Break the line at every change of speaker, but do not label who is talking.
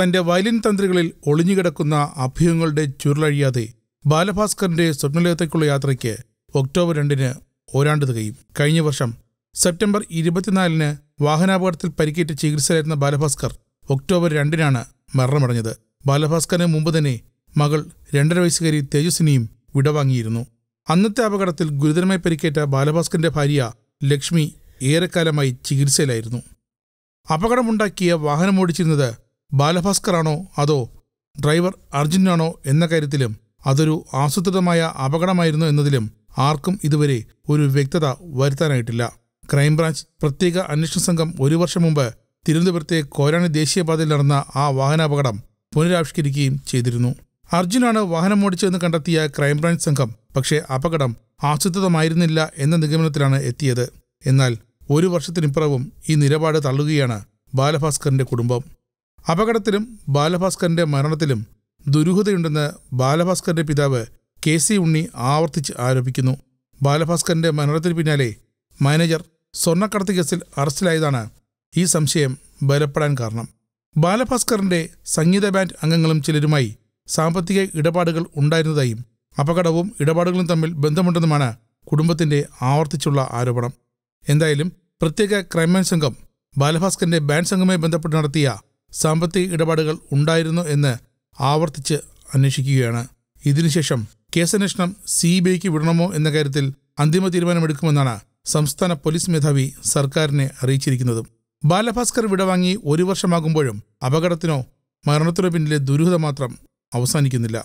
തന്റെ വയലിൻ തന്ത്രികളിൽ ഒളിഞ്ഞുകിടക്കുന്ന അഭ്യൂഹങ്ങളുടെ ചുരുളഴിയാതെ ബാലഭാസ്കറിന്റെ സ്വപ്നലോകത്തേക്കുള്ള യാത്രയ്ക്ക് ഒക്ടോബർ രണ്ടിന് ഓരാണ്ട് തികയും കഴിഞ്ഞ വർഷം സെപ്റ്റംബർ ഇരുപത്തിനാലിന് വാഹനാപകടത്തിൽ പരിക്കേറ്റ് ചികിത്സയിലായിരുന്ന ബാലഭാസ്കർ ഒക്ടോബർ രണ്ടിനാണ് മരണമടഞ്ഞത് ബാലഭാസ്കറിന് മുമ്പ് തന്നെ മകൾ രണ്ടര വയസ്സുകാരി തേജസ്വിനിയും വിടവാങ്ങിയിരുന്നു അന്നത്തെ അപകടത്തിൽ ഗുരുതരമായി പരിക്കേറ്റ ബാലഭാസ്കറിന്റെ ഭാര്യ ലക്ഷ്മി ഏറെക്കാലമായി ചികിത്സയിലായിരുന്നു അപകടമുണ്ടാക്കിയ വാഹനമോടിച്ചിരുന്നത് ബാലഭാസ്കറാണോ അതോ ഡ്രൈവർ അർജുനാണോ എന്ന കാര്യത്തിലും അതൊരു ആസൂത്രിതമായ അപകടമായിരുന്നു എന്നതിലും ആർക്കും ഇതുവരെ ഒരു വ്യക്തത വരുത്താനായിട്ടില്ല ക്രൈംബ്രാഞ്ച് പ്രത്യേക അന്വേഷണ സംഘം ഒരു വർഷം മുമ്പ് തിരുവനന്തപുരത്തെ കോരാണി ദേശീയപാതയിൽ നടന്ന ആ വാഹനാപകടം പുനരാവിഷ്കരിക്കുകയും ചെയ്തിരുന്നു അർജുനാണ് വാഹനമോടിച്ചതെന്ന് കണ്ടെത്തിയ ക്രൈംബ്രാഞ്ച് സംഘം പക്ഷേ അപകടം ആസൂത്രിതമായിരുന്നില്ല എന്ന നിഗമനത്തിലാണ് എത്തിയത് എന്നാൽ ഒരു വർഷത്തിനിപ്പുറവും ഈ നിലപാട് തള്ളുകയാണ് ബാലഭാസ്കറിന്റെ കുടുംബം അപകടത്തിലും ബാലഭാസ്കറിന്റെ മരണത്തിലും ദുരൂഹതയുണ്ടെന്ന് ബാലഭാസ്കറിന്റെ പിതാവ് കെ സി ഉണ്ണി ആവർത്തിച്ച് ആരോപിക്കുന്നു ബാലഭാസ്കറിന്റെ മരണത്തിന് പിന്നാലെ മാനേജർ സ്വർണ്ണക്കടത്ത് കേസിൽ അറസ്റ്റിലായതാണ് ഈ സംശയം ബലപ്പെടാൻ കാരണം ബാലഭാസ്കറിന്റെ സംഗീത ബാൻഡ് അംഗങ്ങളും ചിലരുമായി സാമ്പത്തിക ഇടപാടുകൾ ഉണ്ടായിരുന്നതായും അപകടവും ഇടപാടുകളും തമ്മിൽ ബന്ധമുണ്ടെന്നുമാണ് കുടുംബത്തിന്റെ ആവർത്തിച്ചുള്ള ആരോപണം എന്തായാലും പ്രത്യേക ക്രൈംബ്രാഞ്ച് സംഘം ബാലഭാസ്കറിന്റെ ബാൻഡ് സംഘവുമായി ബന്ധപ്പെട്ട് നടത്തിയ സാമ്പത്തിക ഇടപാടുകൾ ഉണ്ടായിരുന്നു എന്ന് ആവർത്തിച്ച് അന്വേഷിക്കുകയാണ് ഇതിനുശേഷം കേസന്വേഷണം സി ബി ഐക്ക് വിടണമോ എന്ന കാര്യത്തിൽ അന്തിമ തീരുമാനമെടുക്കുമെന്നാണ് സംസ്ഥാന പോലീസ് മേധാവി സർക്കാരിനെ അറിയിച്ചിരിക്കുന്നതും ബാലഭാസ്കർ വിടവാങ്ങി ഒരു വർഷമാകുമ്പോഴും അപകടത്തിനോ മരണത്തിനോ പിന്നിലെ ദുരൂഹത മാത്രം അവസാനിക്കുന്നില്ല